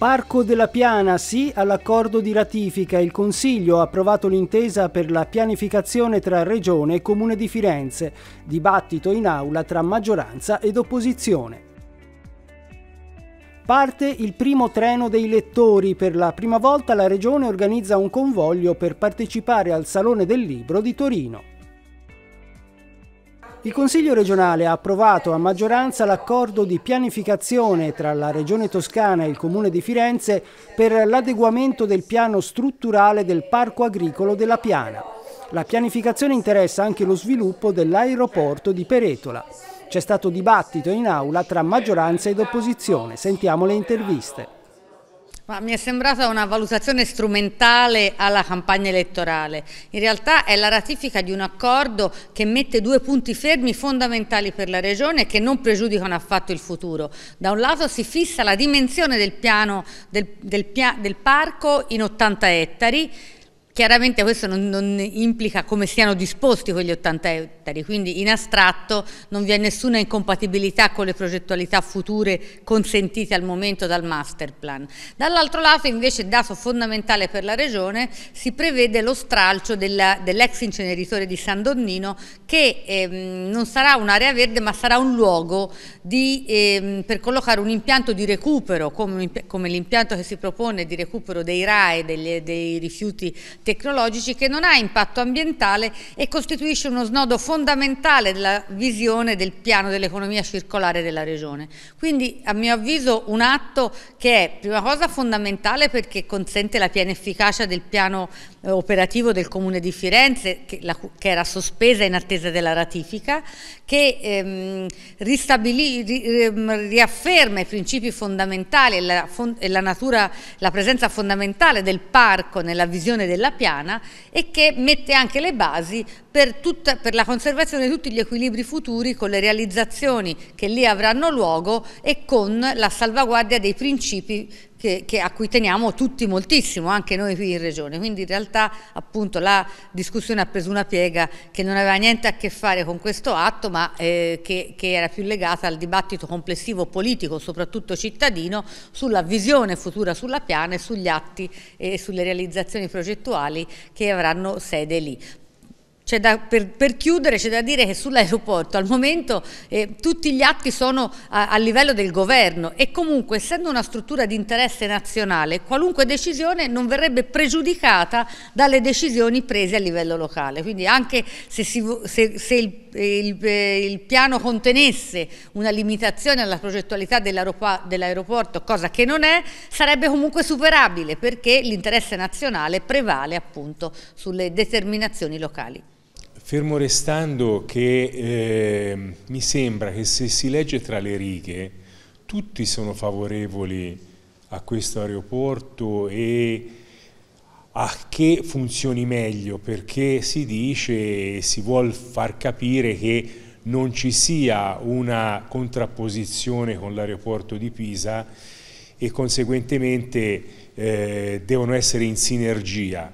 Parco della Piana, sì all'accordo di ratifica. Il Consiglio ha approvato l'intesa per la pianificazione tra Regione e Comune di Firenze. Dibattito in aula tra maggioranza ed opposizione. Parte il primo treno dei lettori. Per la prima volta la Regione organizza un convoglio per partecipare al Salone del Libro di Torino. Il Consiglio regionale ha approvato a maggioranza l'accordo di pianificazione tra la Regione Toscana e il Comune di Firenze per l'adeguamento del piano strutturale del Parco Agricolo della Piana. La pianificazione interessa anche lo sviluppo dell'aeroporto di Peretola. C'è stato dibattito in aula tra maggioranza ed opposizione. Sentiamo le interviste. Ma mi è sembrata una valutazione strumentale alla campagna elettorale. In realtà è la ratifica di un accordo che mette due punti fermi fondamentali per la Regione e che non pregiudicano affatto il futuro. Da un lato si fissa la dimensione del, piano, del, del, del parco in 80 ettari, Chiaramente questo non, non, implica come siano disposti quegli 80 ettari, quindi in astratto non vi è nessuna incompatibilità con le progettualità future consentite al momento dal master plan. Dall'altro lato invece, dato fondamentale per la regione, si prevede lo stralcio dell'ex dell inceneritore di San Donnino che ehm, non sarà un'area verde ma sarà un luogo di, ehm, per collocare un impianto di recupero come, come l'impianto che si propone di recupero dei RAE, degli, dei rifiuti tecnici tecnologici che non ha impatto ambientale e costituisce uno snodo fondamentale della visione del piano dell'economia circolare della Regione. Quindi a mio avviso un atto che è prima cosa fondamentale perché consente la piena efficacia del piano eh, operativo del Comune di Firenze che, la, che, era sospesa in attesa della ratifica, che ehm, ri, ehm, riafferma i principi fondamentali e, la, e la, natura, la presenza fondamentale del parco nella visione della piana e che mette anche le basi per, tutta, per, la conservazione di tutti gli equilibri futuri con le realizzazioni che lì avranno luogo e con la salvaguardia dei principi che, che a cui teniamo tutti moltissimo, anche noi qui in Regione. Quindi in realtà appunto la discussione ha preso una piega che non aveva niente a che fare con questo atto ma eh, che, che era più legata al dibattito complessivo politico, soprattutto cittadino, sulla visione futura sulla piana e sugli atti e sulle realizzazioni progettuali che avranno sede lì. Da, per, per, chiudere c'è da dire che sull'aeroporto al momento eh, tutti gli atti sono a, a, livello del governo e comunque essendo una struttura di interesse nazionale qualunque decisione non verrebbe pregiudicata dalle decisioni prese a livello locale. Quindi anche se, si, se, se il, il, eh, il, piano contenesse una limitazione alla progettualità dell'aeroporto, cosa che non è, sarebbe comunque superabile perché l'interesse nazionale prevale appunto sulle determinazioni locali. Fermo restando che eh, mi sembra che se si legge tra le righe tutti sono favorevoli a questo aeroporto e a che funzioni meglio perché si dice e si vuole far capire che non ci sia una contrapposizione con l'aeroporto di Pisa e conseguentemente eh, devono essere in sinergia.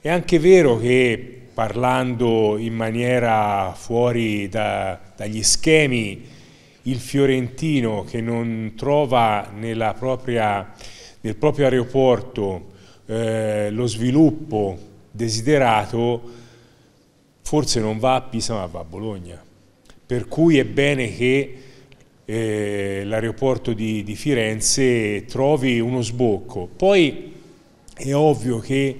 È anche vero che parlando in maniera fuori da, dagli schemi, il fiorentino che non trova propria, nel proprio aeroporto eh, lo sviluppo desiderato, forse non va a Pisa ma va a Bologna. Per cui è bene che eh, l'aeroporto di, di Firenze trovi uno sbocco. Poi è ovvio che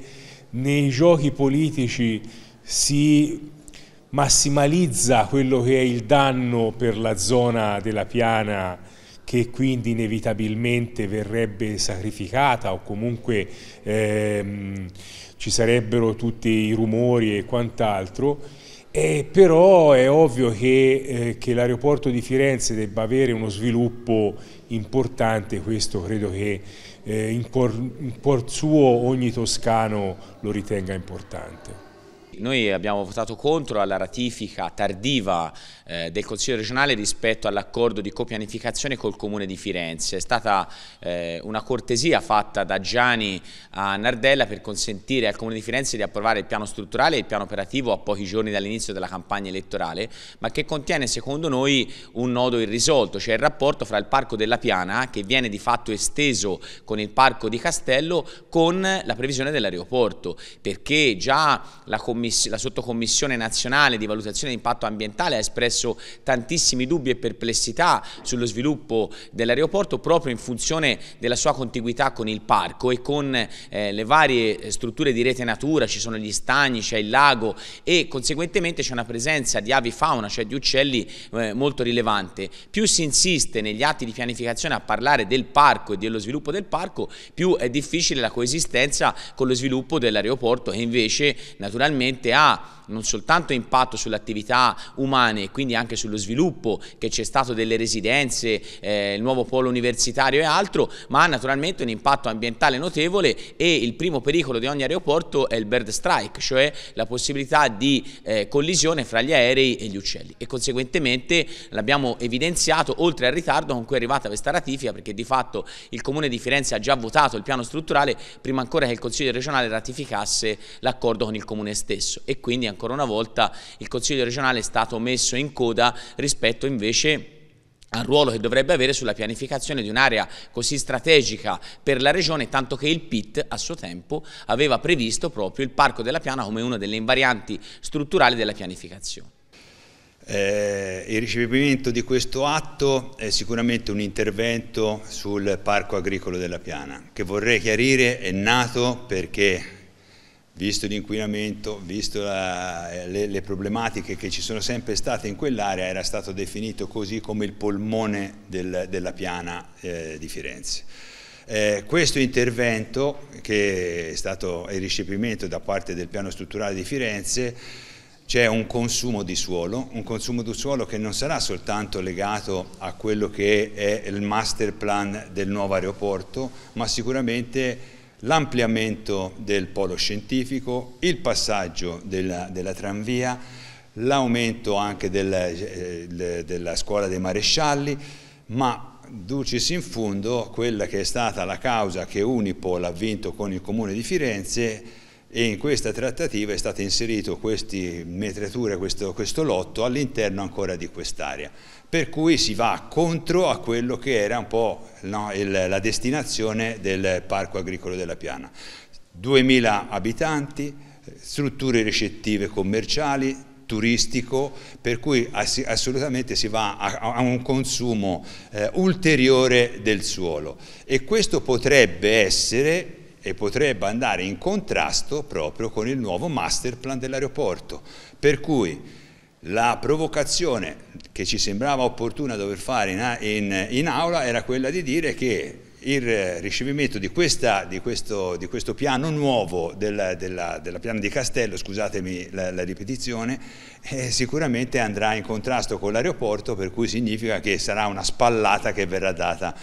nei giochi politici si massimalizza quello che è il danno per la zona della piana che quindi inevitabilmente verrebbe sacrificata o comunque ehm, ci sarebbero tutti i rumori e quant'altro, eh, però è ovvio che, eh, che l'aeroporto di Firenze debba avere uno sviluppo importante, questo credo che eh, in cuor, in cuor suo ogni toscano lo ritenga importante. Noi abbiamo votato contro alla ratifica tardiva eh, del Consiglio regionale rispetto all'accordo di copianificazione col Comune di Firenze. È stata eh, una cortesia fatta da Gianni a Nardella per consentire al Comune di Firenze di approvare il piano strutturale e il piano operativo a pochi giorni dall'inizio della campagna elettorale, ma che contiene secondo noi un nodo irrisolto, cioè il rapporto fra il Parco della Piana, che viene di fatto esteso con il Parco di Castello, con la previsione dell'aeroporto, perché già la Commissione la sottocommissione nazionale di valutazione di impatto ambientale ha espresso tantissimi dubbi e perplessità sullo sviluppo dell'aeroporto proprio in funzione della sua contiguità con il parco e con eh, le varie strutture di rete natura, ci sono gli stagni, c'è il lago e conseguentemente c'è una presenza di avifauna, cioè di uccelli eh, molto rilevante. Più si insiste negli atti di pianificazione a parlare del parco e dello sviluppo del parco, più è difficile la coesistenza con lo sviluppo dell'aeroporto e invece naturalmente chiaramente ha non soltanto impatto sulle attività umane e quindi anche sullo sviluppo che c'è stato delle residenze, eh, il nuovo polo universitario e altro, ma ha naturalmente un impatto ambientale notevole e il primo pericolo di ogni aeroporto è il bird strike, cioè la possibilità di eh, collisione fra gli aerei e gli uccelli e conseguentemente l'abbiamo evidenziato oltre al ritardo con cui è arrivata questa ratifica perché di fatto il Comune di Firenze ha già votato il piano strutturale prima ancora che il Consiglio regionale ratificasse l'accordo con il Comune stesso stesso e quindi ancora una volta il Consiglio regionale è stato messo in coda rispetto invece al ruolo che dovrebbe avere sulla pianificazione di un'area così strategica per la regione, tanto che il PIT a suo tempo aveva previsto proprio il Parco della Piana come una delle invarianti strutturali della pianificazione. Eh, il ricevimento di questo atto è sicuramente un intervento sul Parco Agricolo della Piana, che vorrei chiarire è nato perché visto l'inquinamento, visto la, eh, le, le, problematiche che ci sono sempre state in quell'area, era stato definito così come il polmone del, della piana eh, di Firenze. Eh, questo intervento, che è stato il ricepimento da parte del piano strutturale di Firenze, c'è un consumo di suolo, un consumo di suolo che non sarà soltanto legato a quello che è il master plan del nuovo aeroporto, ma sicuramente l'ampliamento del polo scientifico, il passaggio della, della tranvia, l'aumento anche della, eh, della scuola dei marescialli, ma Ducis in fondo, quella che è stata la causa che Unipol ha vinto con il Comune di Firenze e in questa trattativa è stato inserito queste metrature, questo, questo lotto all'interno ancora di quest'area, per cui si va contro a quello che era un po' no, il, la destinazione del parco agricolo della Piana. 2000 abitanti, strutture ricettive commerciali, turistico, per cui assolutamente si va a, un consumo eh, ulteriore del suolo e questo potrebbe essere e potrebbe andare in contrasto proprio con il nuovo master plan dell'aeroporto. Per cui la provocazione che ci sembrava opportuna dover fare in, in, in aula era quella di dire che il ricevimento di, questa, di, questo, di questo, piano nuovo della, della, della, piano di Castello, scusatemi la, la ripetizione, eh, sicuramente andrà in contrasto con l'aeroporto per cui significa che sarà una spallata che verrà data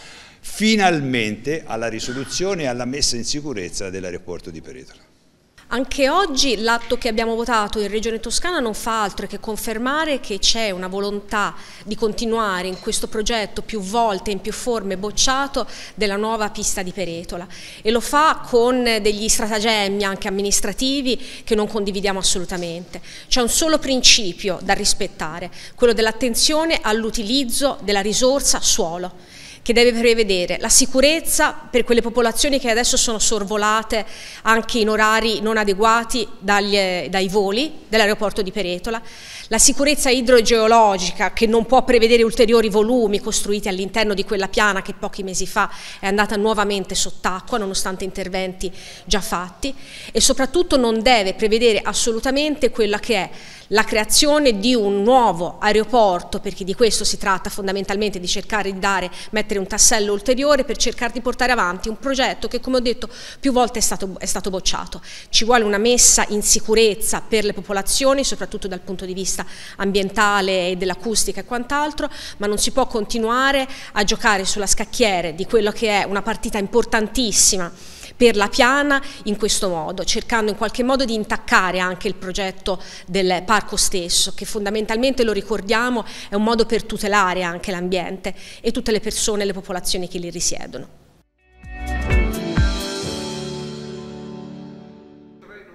finalmente alla risoluzione e alla messa in sicurezza dell'aeroporto di Peretola. Anche oggi l'atto che abbiamo votato in Regione Toscana non fa altro che confermare che c'è una volontà di continuare in questo progetto più volte in più forme bocciato della nuova pista di Peretola e lo fa con degli stratagemmi anche amministrativi che non condividiamo assolutamente. C'è un solo principio da rispettare, quello dell'attenzione all'utilizzo della risorsa suolo che deve prevedere la sicurezza per quelle popolazioni che adesso sono sorvolate anche in orari non adeguati dagli, dai voli dell'aeroporto di Peretola, la sicurezza idrogeologica che non può prevedere ulteriori volumi costruiti all'interno di quella piana che pochi mesi fa è andata nuovamente sott'acqua nonostante interventi già fatti e soprattutto non deve prevedere assolutamente quella che è la creazione di un nuovo aeroporto, perché di questo si tratta fondamentalmente di cercare di dare, mettere un tassello ulteriore per cercare di portare avanti un progetto che come ho detto più volte è stato, è stato bocciato. Ci vuole una messa in sicurezza per le popolazioni, soprattutto dal punto di vista ambientale e dell'acustica e quant'altro, ma non si può continuare a giocare sulla scacchiere di quello che è una partita importantissima per la piana in questo modo, cercando in qualche modo di intaccare anche il progetto del parco stesso, che fondamentalmente, lo ricordiamo, è un modo per tutelare anche l'ambiente e tutte le persone e le popolazioni che lì risiedono.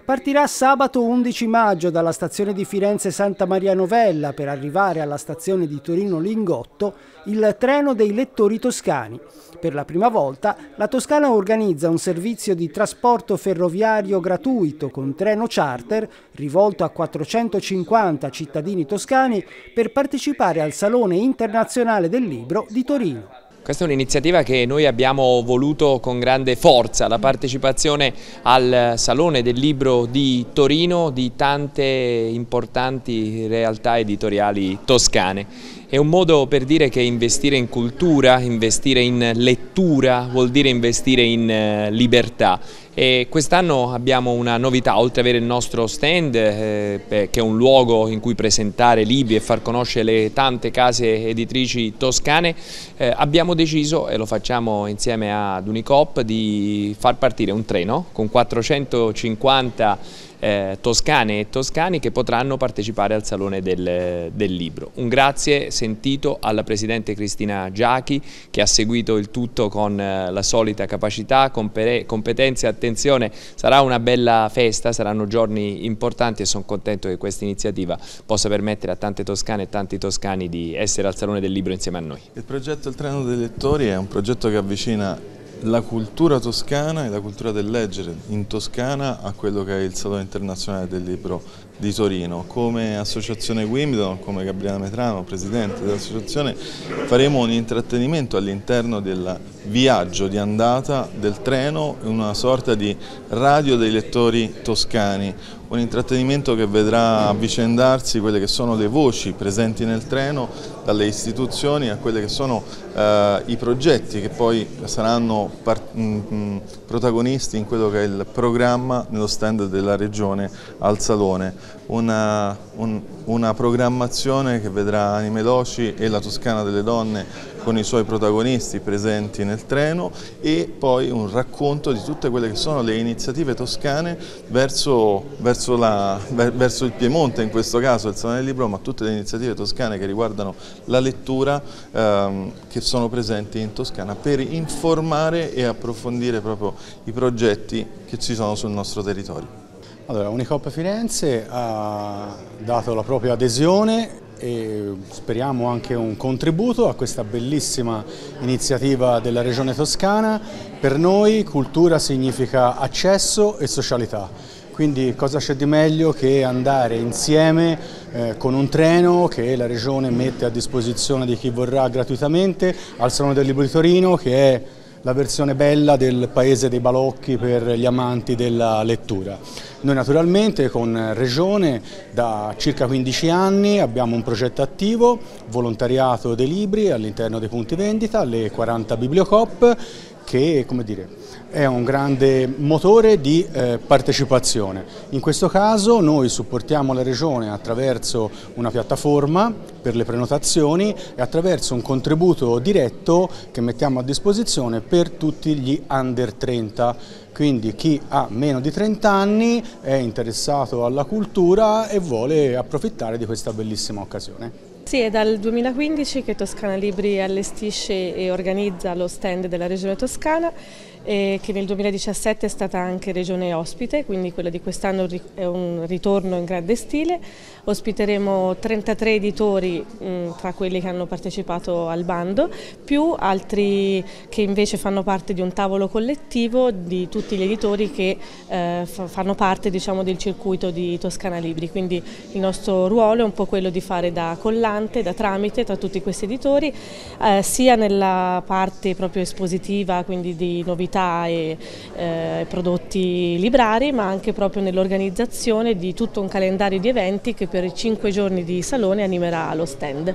Partirà sabato 11 maggio dalla stazione di Firenze Santa Maria Novella per arrivare alla stazione di Torino Lingotto il treno dei lettori toscani. Per la prima volta la Toscana organizza un servizio di trasporto ferroviario gratuito con treno charter rivolto a 450 cittadini toscani per partecipare al Salone Internazionale del Libro di Torino. Questa è un'iniziativa che noi abbiamo voluto con grande forza, la partecipazione al Salone del Libro di Torino di tante importanti realtà editoriali toscane. È un modo per dire che investire in cultura, investire in lettura vuol dire investire in eh, libertà quest'anno abbiamo una novità, oltre ad avere il nostro stand eh, che è un luogo in cui presentare libri e far conoscere le tante case editrici toscane, eh, abbiamo deciso, e lo facciamo insieme ad Unicop, di far partire un treno con 450 eh, toscane e toscani che potranno partecipare al Salone del, del, Libro. Un grazie sentito alla Presidente Cristina Giachi che ha seguito il tutto con eh, la solita capacità, competenze e attenzione. Sarà una bella festa, saranno giorni importanti e sono contento che questa iniziativa possa permettere a tante toscane e tanti toscani di essere al Salone del Libro insieme a noi. Il progetto Il Treno dei Lettori è un progetto che avvicina la cultura toscana e la cultura del leggere in Toscana a quello che è il Salone Internazionale del Libro di Torino. Come associazione Wimbledon, come Gabriele Metrano, presidente dell'associazione, faremo un intrattenimento all'interno del viaggio di andata del treno, una sorta di radio dei lettori toscani, un intrattenimento che vedrà avvicendarsi quelle che sono le voci presenti nel treno, dalle istituzioni a quelli che sono eh, i progetti che poi saranno mm, mm, protagonisti in quello che è il programma nello stand della Regione al Salone una, un, una programmazione che vedrà Anime Doci e la Toscana delle Donne con i suoi protagonisti presenti nel treno e poi un racconto di tutte quelle che sono le iniziative toscane verso, verso, la, verso il Piemonte, in questo caso il Salone del Libro, ma tutte le iniziative toscane che riguardano la lettura ehm, che sono presenti in Toscana per informare e approfondire proprio i progetti che ci sono sul nostro territorio. Allora, Unicop Firenze ha dato la propria adesione e speriamo anche un contributo a questa bellissima iniziativa della Regione Toscana. Per noi cultura significa accesso e socialità. Quindi cosa c'è di meglio che andare insieme eh, con un treno che la Regione mette a disposizione di chi vorrà gratuitamente al Salone del Libro di Torino che è la versione bella del paese dei balocchi per gli amanti della lettura. Noi naturalmente con Regione da circa 15 anni abbiamo un progetto attivo, volontariato dei libri all'interno dei punti vendita, le 40 bibliocop che dire, è un grande motore di eh, partecipazione. In questo caso noi supportiamo la Regione attraverso una piattaforma per le prenotazioni e attraverso un contributo diretto che mettiamo a disposizione per tutti gli under 30 quindi chi ha meno di 30 anni è interessato alla cultura e vuole approfittare di questa bellissima occasione. Sì, è dal 2015 che Toscana Libri allestisce e organizza lo stand della Regione Toscana eh, che nel 2017 è stata anche regione ospite, quindi quella di quest'anno è un ritorno in grande stile. Ospiteremo 33 editori mh, mm, tra quelli che hanno partecipato al bando, più altri che invece fanno parte di un tavolo collettivo di tutti gli editori che eh, fanno parte diciamo, del circuito di Toscana Libri. Quindi il nostro ruolo è un po' quello di fare da collante, da tramite tra tutti questi editori, eh, sia nella parte proprio espositiva, quindi di novità attività e eh, prodotti librari ma anche proprio nell'organizzazione di tutto un calendario di eventi che per i cinque giorni di salone animerà lo stand.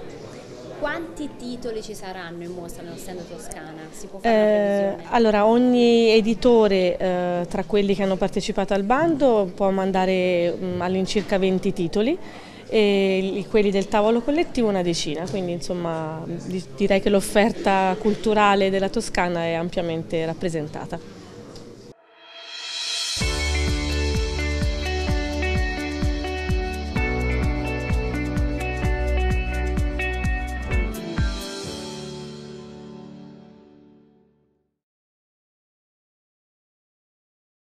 Quanti titoli ci saranno in mostra nello stand Toscana? Si può fare eh, allora, ogni editore eh, tra quelli che hanno partecipato al bando può mandare mm, all'incirca 20 titoli e quelli del tavolo collettivo una decina, quindi insomma direi che l'offerta culturale della Toscana è ampiamente rappresentata.